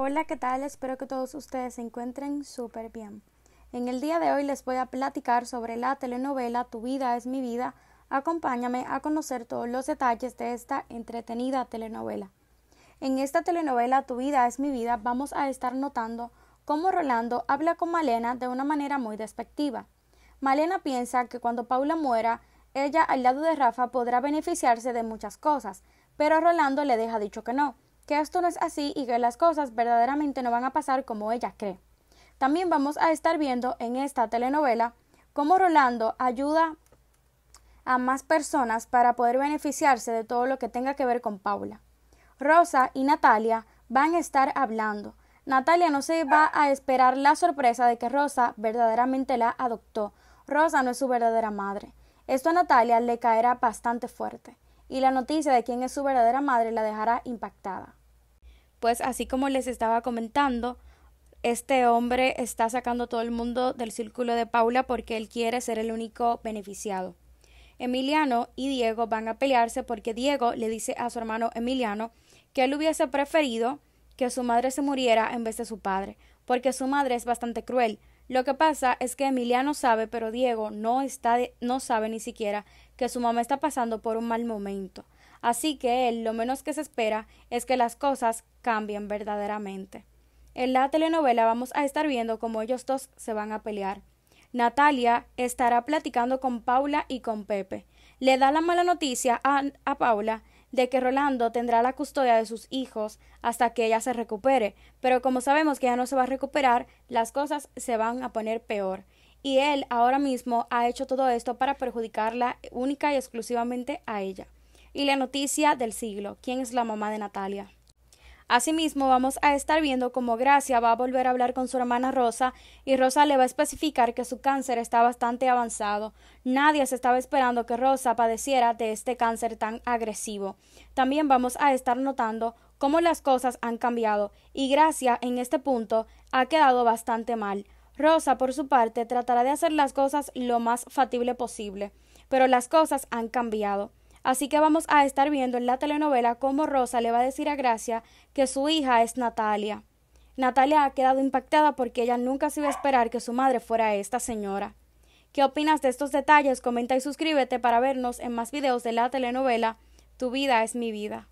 Hola, ¿qué tal? Espero que todos ustedes se encuentren súper bien. En el día de hoy les voy a platicar sobre la telenovela Tu vida es mi vida. Acompáñame a conocer todos los detalles de esta entretenida telenovela. En esta telenovela Tu vida es mi vida vamos a estar notando cómo Rolando habla con Malena de una manera muy despectiva. Malena piensa que cuando Paula muera, ella al lado de Rafa podrá beneficiarse de muchas cosas, pero Rolando le deja dicho que no que esto no es así y que las cosas verdaderamente no van a pasar como ella cree. También vamos a estar viendo en esta telenovela cómo Rolando ayuda a más personas para poder beneficiarse de todo lo que tenga que ver con Paula. Rosa y Natalia van a estar hablando. Natalia no se va a esperar la sorpresa de que Rosa verdaderamente la adoptó. Rosa no es su verdadera madre. Esto a Natalia le caerá bastante fuerte, y la noticia de quién es su verdadera madre la dejará impactada pues así como les estaba comentando, este hombre está sacando todo el mundo del círculo de Paula porque él quiere ser el único beneficiado. Emiliano y Diego van a pelearse porque Diego le dice a su hermano Emiliano que él hubiese preferido que su madre se muriera en vez de su padre, porque su madre es bastante cruel. Lo que pasa es que Emiliano sabe, pero Diego no está no sabe ni siquiera que su mamá está pasando por un mal momento. Así que él lo menos que se espera es que las cosas cambien verdaderamente. En la telenovela vamos a estar viendo cómo ellos dos se van a pelear. Natalia estará platicando con Paula y con Pepe. Le da la mala noticia a, a Paula de que Rolando tendrá la custodia de sus hijos hasta que ella se recupere, pero como sabemos que ella no se va a recuperar, las cosas se van a poner peor. Y él ahora mismo ha hecho todo esto para perjudicarla única y exclusivamente a ella y la noticia del siglo, quién es la mamá de Natalia. Asimismo, vamos a estar viendo cómo Gracia va a volver a hablar con su hermana Rosa y Rosa le va a especificar que su cáncer está bastante avanzado. Nadie se estaba esperando que Rosa padeciera de este cáncer tan agresivo. También vamos a estar notando cómo las cosas han cambiado y Gracia en este punto ha quedado bastante mal. Rosa, por su parte, tratará de hacer las cosas lo más fatible posible, pero las cosas han cambiado. Así que vamos a estar viendo en la telenovela cómo Rosa le va a decir a Gracia que su hija es Natalia. Natalia ha quedado impactada porque ella nunca se iba a esperar que su madre fuera esta señora. ¿Qué opinas de estos detalles? Comenta y suscríbete para vernos en más videos de la telenovela Tu vida es mi vida.